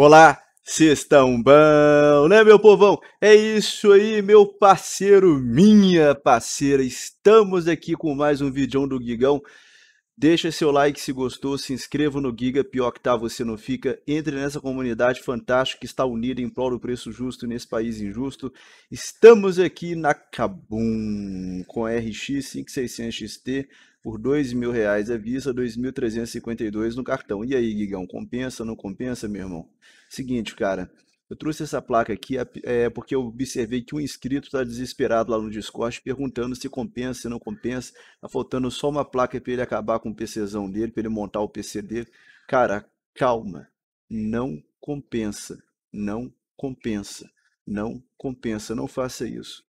Olá, vocês estão bom, né, meu povão? É isso aí, meu parceiro, minha parceira. Estamos aqui com mais um vídeo do Gigão. Deixa seu like se gostou, se inscreva no Giga, pior que tá você não fica. Entre nessa comunidade fantástica que está unida em prol do preço justo nesse país injusto. Estamos aqui na Kabum com a RX 5600 XT por dois mil reais à vista, 2.352 no cartão. E aí, Gigão, compensa, não compensa, meu irmão? Seguinte, cara, eu trouxe essa placa aqui é, é, porque eu observei que um inscrito está desesperado lá no Discord perguntando se compensa, se não compensa. Está faltando só uma placa para ele acabar com o PCzão dele, para ele montar o PC dele. Cara, calma. Não compensa. Não compensa. Não compensa. Não faça isso.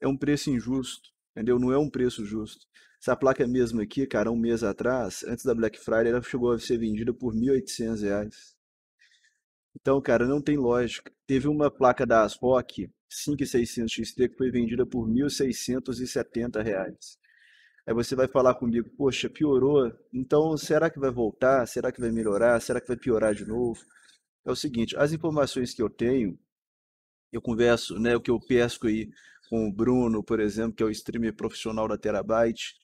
É um preço injusto, entendeu? Não é um preço justo. Essa placa mesmo aqui, cara, um mês atrás, antes da Black Friday, ela chegou a ser vendida por R$ 1.800. Então, cara, não tem lógica. Teve uma placa da ASRock 5600XT que foi vendida por R$ 1.670. Reais. Aí você vai falar comigo, poxa, piorou, então será que vai voltar? Será que vai melhorar? Será que vai piorar de novo? É o seguinte, as informações que eu tenho, eu converso, né, o que eu pesco aí com o Bruno, por exemplo, que é o streamer profissional da Terabyte,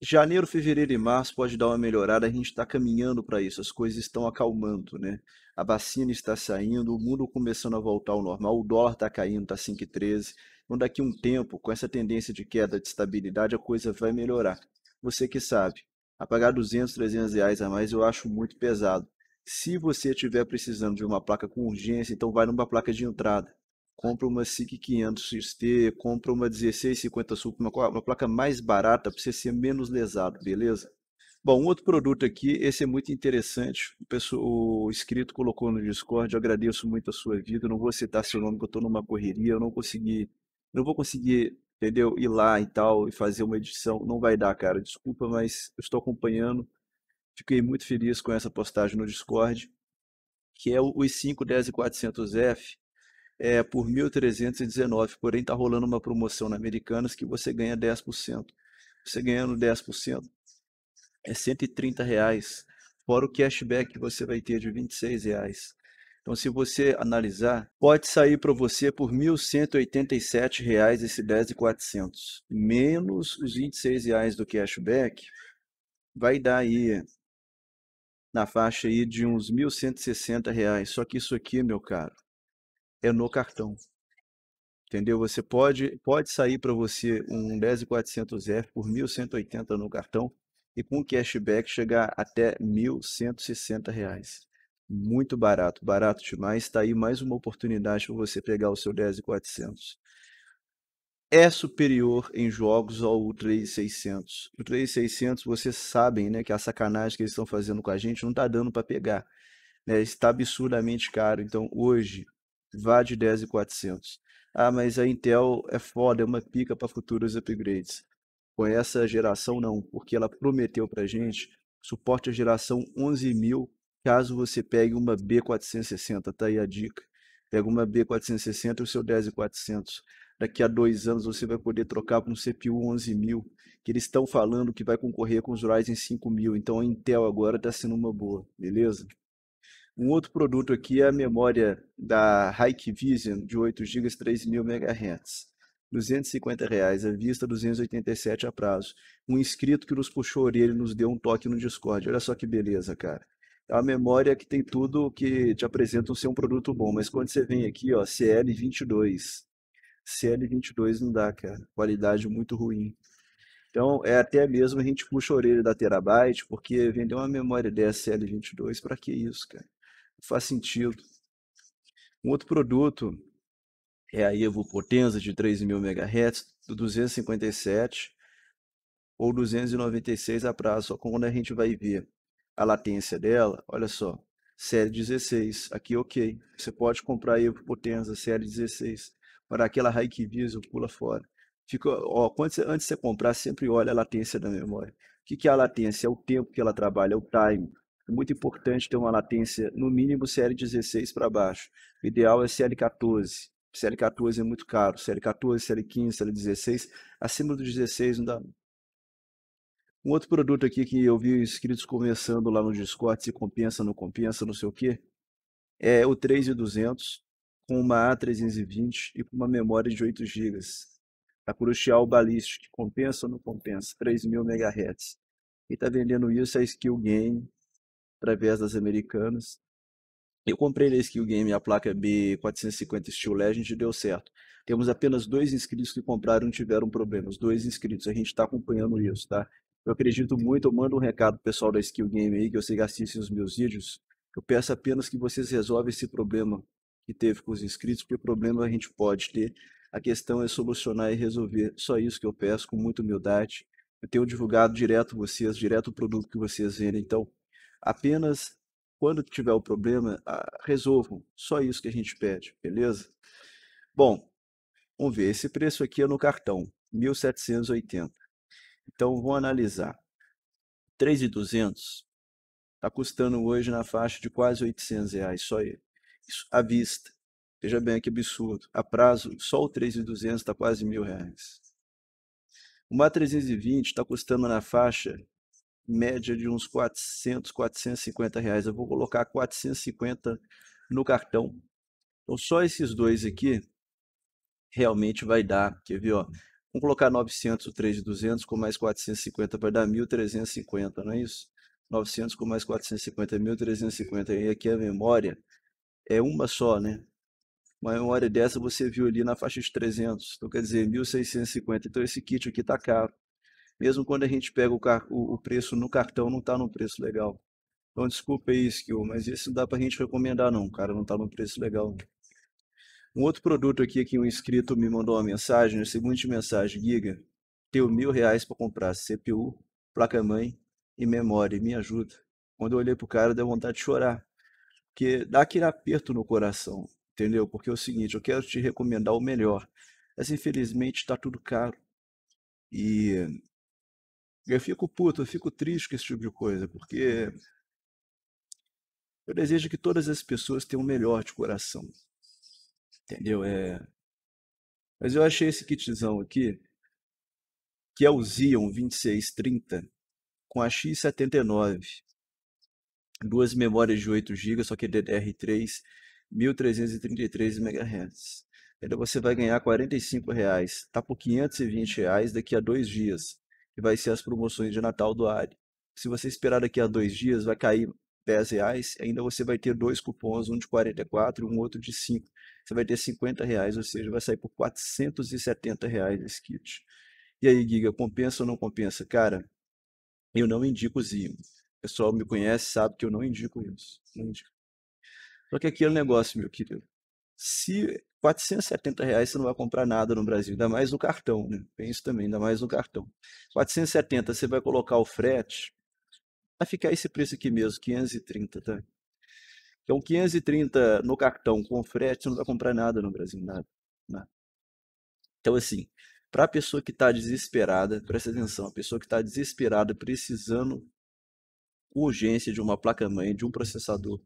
janeiro, fevereiro e março pode dar uma melhorada, a gente está caminhando para isso, as coisas estão acalmando, né? A vacina está saindo, o mundo começando a voltar ao normal, o dólar está caindo, está 5,13. Então, daqui um tempo, com essa tendência de queda de estabilidade, a coisa vai melhorar. Você que sabe, a pagar 200, 300 reais a mais eu acho muito pesado. Se você estiver precisando de uma placa com urgência, então vai numa placa de entrada compra uma SIG 500 XT, compra uma 1650 Super, uma, uma placa mais barata para você ser menos lesado, beleza? Bom, um outro produto aqui, esse é muito interessante. O, pessoal, o inscrito colocou no Discord, eu agradeço muito a sua vida. Não vou citar seu nome, que eu estou numa correria, eu não consegui, não vou conseguir, entendeu? Ir lá e tal e fazer uma edição. Não vai dar, cara. Desculpa, mas eu estou acompanhando. Fiquei muito feliz com essa postagem no Discord, que é o i5 10400F é, por 1.319, porém está rolando uma promoção na Americanas que você ganha 10%. Você ganhando 10% é 130 reais, fora o cashback que você vai ter de 26 reais. Então, se você analisar, pode sair para você por R$ 1.187,00 esse R$ 10,400. Menos os R$ 26,00 do cashback, vai dar aí na faixa aí de uns R$ 1.160,00. Só que isso aqui, meu caro, é no cartão. Entendeu? Você pode, pode sair para você um 10400F por 1.180 no cartão e com cashback chegar até R$ 1.160. Reais. Muito barato, barato demais. Está aí mais uma oportunidade para você pegar o seu 10400. É superior em jogos ao 3600. O 3600, vocês sabem né, que a sacanagem que eles estão fazendo com a gente não está dando para pegar. Né? Está absurdamente caro. Então, hoje, vá de 10,400. Ah, mas a Intel é foda, é uma pica para futuros upgrades. Com essa geração, não, porque ela prometeu para gente suporte à geração 11.000, caso você pegue uma B460, tá aí a dica. Pega uma B460 e o seu 10400. Daqui a dois anos você vai poder trocar para um CPU 11.000, que eles estão falando que vai concorrer com os Ryzen 5.000, então a Intel agora está sendo uma boa, beleza? Um outro produto aqui é a memória da Hikvision de 8 GB, 3.000 MHz. R$ 250,00 à vista, 287,00 a prazo. Um inscrito que nos puxou a orelha e nos deu um toque no Discord. Olha só que beleza, cara. É uma memória que tem tudo que te apresenta ser um produto bom, mas quando você vem aqui, ó, CL22. CL22 não dá, cara. Qualidade muito ruim. Então, é até mesmo a gente puxa a orelha da Terabyte, porque vender uma memória dessa CL22, para que isso, cara? faz sentido. Um outro produto é a Evo Potenza de 3.000 MHz, do 257 ou 296 a prazo, só quando a gente vai ver a latência dela, olha só, série 16, aqui ok, você pode comprar a Evo Potenza série 16, para aquela high Visual, pula fora. Fica, ó, quando antes de você comprar, sempre olha a latência da memória. O que, que é a latência? É o tempo que ela trabalha, é o time. É muito importante ter uma latência no mínimo CL16 para baixo. O ideal é CL14. CL14 é muito caro. CL14, CL15, CL16. Acima do 16 não dá. Um outro produto aqui que eu vi inscritos conversando lá no Discord, se compensa, não compensa, não sei o quê, é o 3200 com uma A320 e com uma memória de 8 GB. A Crucial Ballistic, compensa ou não compensa? 3.000 MHz. Quem está vendendo isso é Skill Game, através das americanas. Eu comprei na Skill Game a placa B450 Steel Legend e deu certo. Temos apenas dois inscritos que compraram e tiveram problemas. Dois inscritos, a gente está acompanhando isso, tá? Eu acredito muito, eu mando um recado pro pessoal da Skill Game aí, que eu sei que assistem os meus vídeos. Eu peço apenas que vocês resolvem esse problema que teve com os inscritos, porque problema a gente pode ter. A questão é solucionar e resolver. Só isso que eu peço, com muita humildade. Eu tenho divulgado direto vocês, direto o produto que vocês vendem, então apenas quando tiver o problema, resolvam. Só isso que a gente pede, beleza? Bom, vamos ver. Esse preço aqui é no cartão, 1.780. Então, vou analisar. 3,200 está custando hoje na faixa de quase 800 reais, só ele. Isso à vista. Veja bem que absurdo. A prazo, só o 3,200 está quase mil reais. Uma 320 está custando na faixa média de uns 400, 450 reais. Eu vou colocar 450 no cartão. Então, só esses dois aqui realmente vai dar, quer ver, ó. Vamos colocar 900, 3,200 com mais 450 vai dar 1.350, não é isso? 900 com mais 450 é 1.350. E aqui a memória é uma só, né? Uma memória dessa você viu ali na faixa de 300. Então, quer dizer, 1.650. Então, esse kit aqui tá caro mesmo quando a gente pega o, car... o preço no cartão, não está no preço legal. Então, desculpa aí, Skill, mas isso não dá para a gente recomendar não, cara, não está no preço legal. Um outro produto aqui que um inscrito me mandou uma mensagem, a seguinte mensagem, Giga, tenho mil reais para comprar CPU, placa-mãe e memória, me ajuda. Quando eu olhei o cara, deu vontade de chorar, porque dá aquele aperto no coração, entendeu? Porque é o seguinte, eu quero te recomendar o melhor, mas infelizmente está tudo caro. E eu fico puto, eu fico triste com esse tipo de coisa, porque uhum. eu desejo que todas as pessoas tenham o melhor de coração. Entendeu? É... Mas eu achei esse kitzão aqui, que é o Xeon 2630, com a X79. Duas memórias de 8 GB, só que DDR3, 1333 MHz. Ainda você vai ganhar R$ 45,00. Está por R$ 520 reais daqui a dois dias que vai ser as promoções de Natal do Ali. Se você esperar daqui a dois dias, vai cair 10 reais, ainda você vai ter dois cupons, um de 44 e um outro de 5. Você vai ter 50 reais, ou seja, vai sair por 470 reais esse kit. E aí, Giga, compensa ou não compensa? Cara, eu não indico Zim. O pessoal me conhece, sabe que eu não indico isso. Não indico. Só que aqui é um negócio, meu querido se 470 reais você não vai comprar nada no Brasil, ainda mais no cartão, né? Penso também, ainda mais no cartão. 470 você vai colocar o frete, vai ficar esse preço aqui mesmo, 530, tá? Então 530 no cartão com frete, você não vai comprar nada no Brasil, nada, nada. Então assim, para a pessoa que está desesperada, presta atenção, a pessoa que está desesperada, precisando urgência de uma placa-mãe, de um processador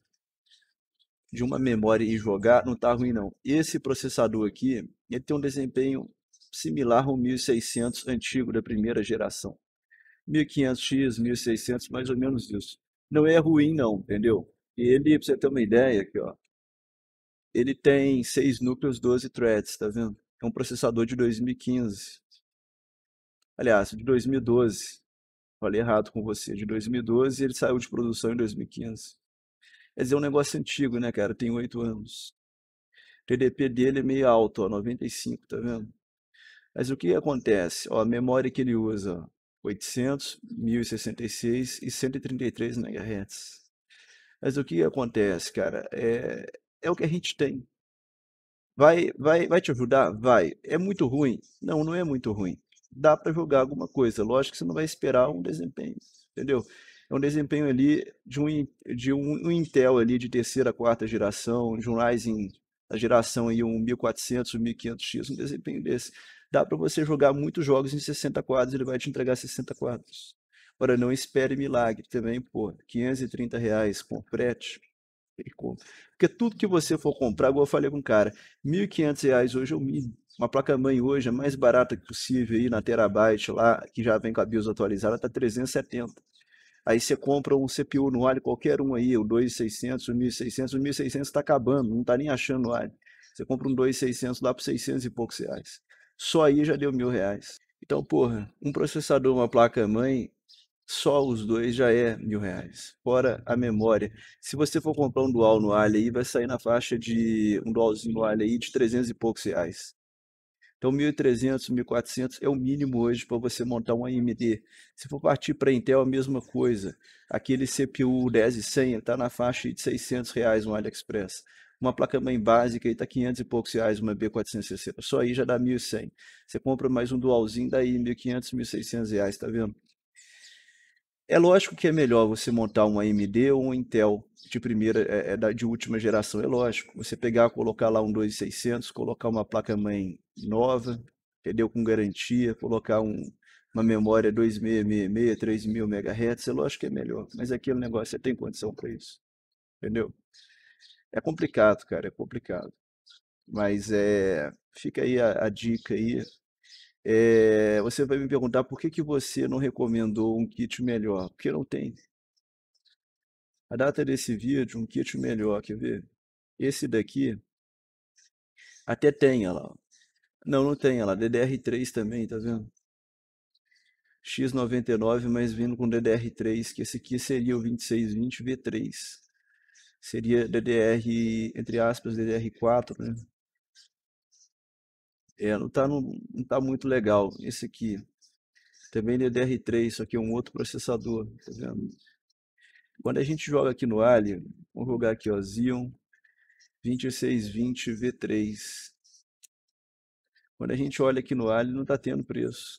de uma memória e jogar, não tá ruim não. Esse processador aqui, ele tem um desempenho similar ao 1600 antigo da primeira geração. 1500X, 1600, mais ou menos isso. Não é ruim não, entendeu? Ele, para você ter uma ideia aqui, ó. Ele tem 6 núcleos, 12 threads, tá vendo? É um processador de 2015. Aliás, de 2012. Falei errado com você. De 2012 ele saiu de produção em 2015. Quer dizer, é um negócio antigo, né, cara? Tem oito anos. O TDP dele é meio alto, ó, 95, tá vendo? Mas o que acontece? Ó, a memória que ele usa, 800, 1066 e 133 MHz. Mas o que acontece, cara? É, é o que a gente tem. Vai, vai, vai te ajudar? Vai. É muito ruim? Não, não é muito ruim. Dá para jogar alguma coisa. Lógico que você não vai esperar um desempenho, entendeu? é um desempenho ali de um, de um, Intel ali de terceira, quarta geração, de um Ryzen da geração aí um 1400, 1500X, um desempenho desse. Dá para você jogar muitos jogos em 60 quadros, ele vai te entregar 60 quadros. Ora, não espere milagre também, pô, 530 reais com frete, porque tudo que você for comprar, igual eu falei com o cara, 1.500 reais hoje é o mínimo. Uma placa-mãe hoje, a é mais barata que possível, aí na Terabyte lá, que já vem com a BIOS atualizada, está 370. Aí você compra um CPU no Ali qualquer um aí, o 2600, o 1600, o 1600 está acabando, não está nem achando ali Você compra um 2600 lá por 600 e poucos reais. Só aí já deu mil reais. Então, porra, um processador, uma placa-mãe, só os dois já é mil reais. Fora a memória. Se você for comprar um dual no Ali aí, vai sair na faixa de um dualzinho no Ali aí de 300 e poucos reais. Então, 1.300, 1.400 é o mínimo hoje para você montar um AMD. Se for partir para Intel, a mesma coisa. Aquele CPU 10 e 100 está na faixa de 600 reais no AliExpress. Uma placa-mãe básica está 500 e poucos reais, uma B460. Só aí já dá 1.100. Você compra mais um dualzinho, daí 1.500, 1.600 reais, tá vendo? É lógico que é melhor você montar um AMD ou um Intel de primeira, é, é, de última geração, é lógico. Você pegar, colocar lá um 2600, colocar uma placa-mãe nova, entendeu? Com garantia, colocar um, uma memória 2666, 3000 MHz, é lógico que é melhor. Mas aquele negócio, você tem condição para isso, entendeu? É complicado, cara, é complicado. Mas é, fica aí a, a dica aí, é, você vai me perguntar por que, que você não recomendou um kit melhor? Porque não tem. A data desse vídeo, um kit melhor, quer ver? Esse daqui até tem ela. Não, não tem ela. DDR3 também, tá vendo? X99, mas vindo com DDR3, que esse aqui seria o 2620V3. Seria DDR, entre aspas, DDR4, né? É, não está não, não tá muito legal. Esse aqui, também DDR3, isso aqui é um outro processador, tá vendo? Quando a gente joga aqui no Ali, vamos jogar aqui, ó, Xeon 2620 V3. Quando a gente olha aqui no Ali, não está tendo preço.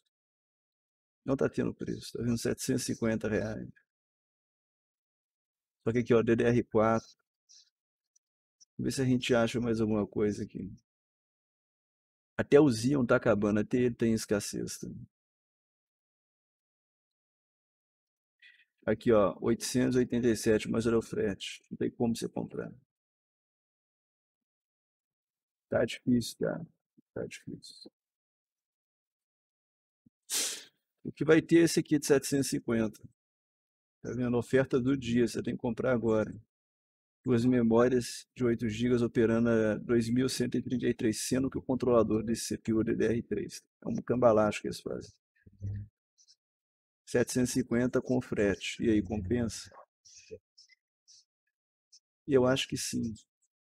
Não está tendo preço, está vendo? 750 reais. Só que aqui, ó, DDR4. Vamos ver se a gente acha mais alguma coisa aqui. Até o Zion tá acabando, até ele tem escassez. Aqui, ó, 887, mas era o frete. Não tem como você comprar. Tá difícil, cara. Tá difícil. O que vai ter é esse aqui de 750? Tá vendo? Oferta do dia, você tem que comprar agora duas memórias de 8 GB operando a 2133, sendo que o controlador desse CPU é DDR3. É um cambalacho que eles fazem. 750 com frete. E aí, compensa? E Eu acho que sim.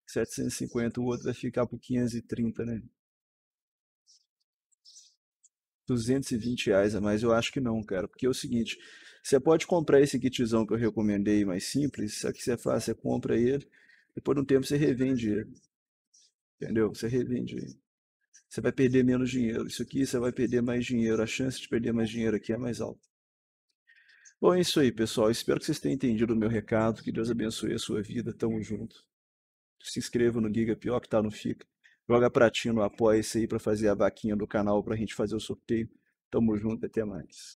750, o outro vai ficar por 530, né? 220 reais a mais, eu acho que não, cara. Porque é o seguinte, você pode comprar esse kitzão que eu recomendei, mais simples. Aqui você faz, você compra ele, depois de um tempo você revende ele. Entendeu? Você revende ele. Você vai perder menos dinheiro. Isso aqui você vai perder mais dinheiro. A chance de perder mais dinheiro aqui é mais alta. Bom, é isso aí, pessoal. Espero que vocês tenham entendido o meu recado. Que Deus abençoe a sua vida. Tamo junto. Se inscreva no Giga Pior, que tá no Fica. Joga pratinho no Apoia-se aí para fazer a vaquinha do canal para a gente fazer o sorteio. Tamo junto, até mais.